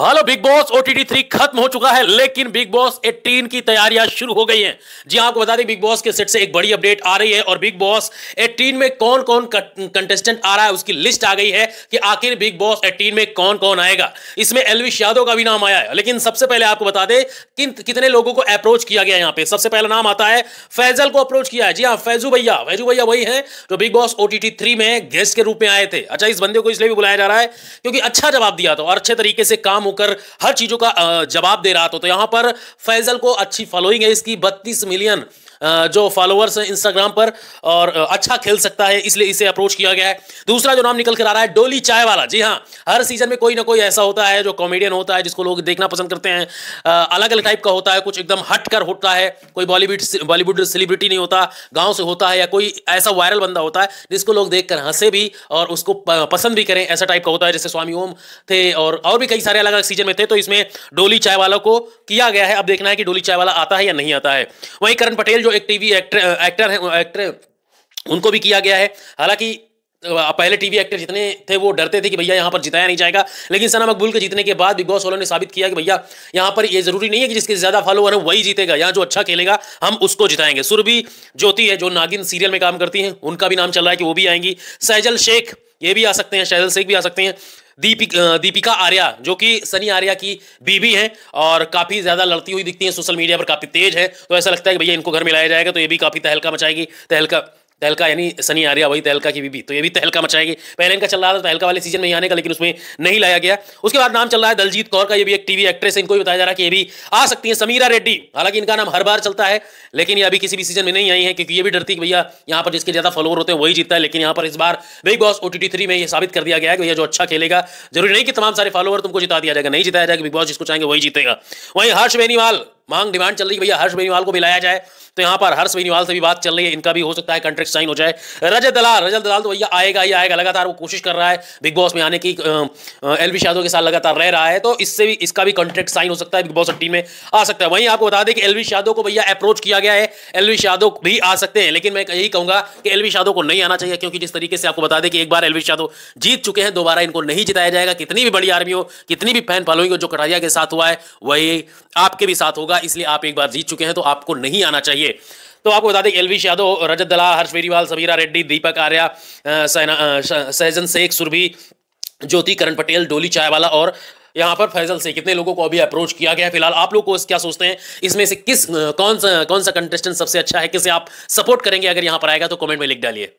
hello big boss OTT three खत्म हो चुका है लेकिन बिग बॉस एटीन की तैयारियां शुरू हो गई हैं जी हाँ, आपको बता दें बिग बॉस के सेट से एक बड़ी अपडेट आ रही है और बिग बॉस एटीन में कौन कौन कंटेस्टेंट आ रहा है उसकी लिस्ट आ गई है कि आखिर बिग बॉस एटीन में कौन कौन आएगा इसमें एलविश यादव का भी नाम आया है लेकिन सबसे पहले आपको बता दें कि कितने लोगों को अप्रोच किया गया यहाँ पे सबसे पहला नाम आता है फैजल को अप्रोच किया है जी हाँ फैजू भैया फैजू भैया वही है जो बिग बॉस ओ टी में गेस्ट के रूप में आए थे अच्छा इस बंदे को इसलिए भी बुलाया जा रहा है क्योंकि अच्छा जवाब दिया था और अच्छे तरीके से काम नाकाम होकर हर चीज़ों का जवाब दे रहा था तो यहां पर फैजल को अच्छी फॉलोइंग है इसकी बत्तीस मिलियन जो फॉलोअर्स हैं इंस्टाग्राम पर और अच्छा खेल सकता है इसलिए इसे अप्रोच किया गया है दूसरा जो नाम निकल कर आ रहा है डोली चाय वाला जी हाँ हर सीजन में कोई ना कोई ऐसा होता है जो कॉमेडियन होता है जिसको लोग देखना पसंद करते हैं अलग अलग टाइप का होता है कुछ एकदम हट होता है कोई बॉलीवुड बॉलीवुड सेलिब्रिटी नहीं होता गाँव से होता है या कोई ऐसा वायरल बंदा होता है जिसको लोग देख कर हंसे भी और उसको पसंद भी करें ऐसा टाइप का होता है जैसे स्वामी ओम थे और और भी कई सारे अलग अलग सीजन में थे तो इसमें डोली चाय वाला को किया गया है अब देखना है कि डोली चाय वाला आता है या नहीं आता है वहीं करण पटेल जो एक टीवी एक्टर एक्टर हैं एक्टर उनको भी किया गया है हालांकि पहले टीवी एक्टर जितने थे वो डरते थे कि भैया यहाँ पर जिताया नहीं जाएगा लेकिन सना मकबूल के जीतने के बाद बिग बॉस वालों ने साबित किया कि भैया यहाँ पर ये जरूरी नहीं है कि जिसके ज़्यादा फॉलोअर है वही जीतेगा यहाँ जो अच्छा खेलेगा हम उसको जिताएंगे सुरभि ज्योति है जो नागिन सीरियल में काम करती हैं उनका भी नाम चल रहा है कि वो भी आएंगी सैजल शेख ये भी आ सकते हैं सैजल शेख भी आ सकते हैं दीपिक दीपिका आर्या जो कि सनी आर्या की बीबी हैं और काफ़ी ज़्यादा लड़ती हुई दिखती हैं सोशल मीडिया पर काफ़ी तेज है तो ऐसा लगता है कि भैया इनको घर में लाया जाएगा तो ये भी काफ़ी तहलका मचाएगी तहलका तहलका यानी सनी आर्या वही तहलका की बीबी तो ये भी तहलका मचाएगी पहले इनका चल रहा था तहलका वाले सीजन में ही आने का लेकिन उसमें नहीं लाया गया उसके बाद नाम चल रहा है दलजीत कौर का ये भी एक टीवी एक्ट्रेस इनको भी बताया जा रहा है कि ये भी आ सकती है समीरा रेड्डी हालांकि इनका नाम हर बार चलता है लेकिन ये अभी किसी भी सीजन में नहीं आई है क्योंकि ये भी डरती कि भैया यहाँ पर जिसके ज़्यादा फॉलोअर होते हैं वही जीतता है लेकिन यहाँ पर इस बार बिग बॉस ओ टी में ये साबित कर दिया गया है कि भैया जो अच्छा खेलेगा जरूरी नहीं कि तमाम सारे फॉलोअर तुमको जिता दिया जाएगा नहीं जिताया जाएगा बिग बॉस जिसको चाहेंगे वही जीतेगा वहीं हर्ष बेनीवाल मांग डिमांड चल रही है भैया हर्ष बेनीवाल को भी लाया जाए तो यहाँ पर हर्ष बेनीवाल से भी बात चल रही है इनका भी हो सकता है कॉन्ट्रैक्ट साइन हो जाए रजत दलाल रजत दलाल तो भैया आएगा ही आएगा लगातार वो कोशिश कर रहा है बिग बॉस में आने की एलवी यादव के साथ लगातार रह रहा है तो इससे भी इसका भी कॉन्ट्रैक्ट साइन हो सकता है बिग बॉस टीम में आ सकता है वहीं आपको बता दें कि एलवी यादव को भैया अप्रोच किया गया है एलवी यादव भी आ सकते हैं लेकिन मैं यही कहूँगा कि एल यादव को नहीं आना चाहिए क्योंकि जिस तरीके से आपको बता दें कि एक बार एलवी यादव जीत चुके हैं दोबारा इनको नहीं जिताया जाएगा कितनी भी बड़ी आर्मी हो कितनी भी फैन फॉलोइंग हो जो कटारिया के साथ हुआ है वही आपके भी साथ होगा होगा इसलिए आप एक बार जीत चुके हैं तो आपको नहीं आना चाहिए तो आपको बता दें एलवीश यादव रजत दला हर्ष बेरीवाल समीरा रेड्डी दीपक आर्या सहजन शेख सुरभि ज्योति करण पटेल डोली चायवाला और यहाँ पर फैजल से कितने लोगों को अभी अप्रोच किया गया है फिलहाल आप लोग को क्या सोचते हैं इसमें से किस कौन सा कौन सा कंटेस्टेंट सबसे अच्छा है किसे आप सपोर्ट करेंगे अगर यहाँ पर आएगा तो कमेंट में लिख डालिए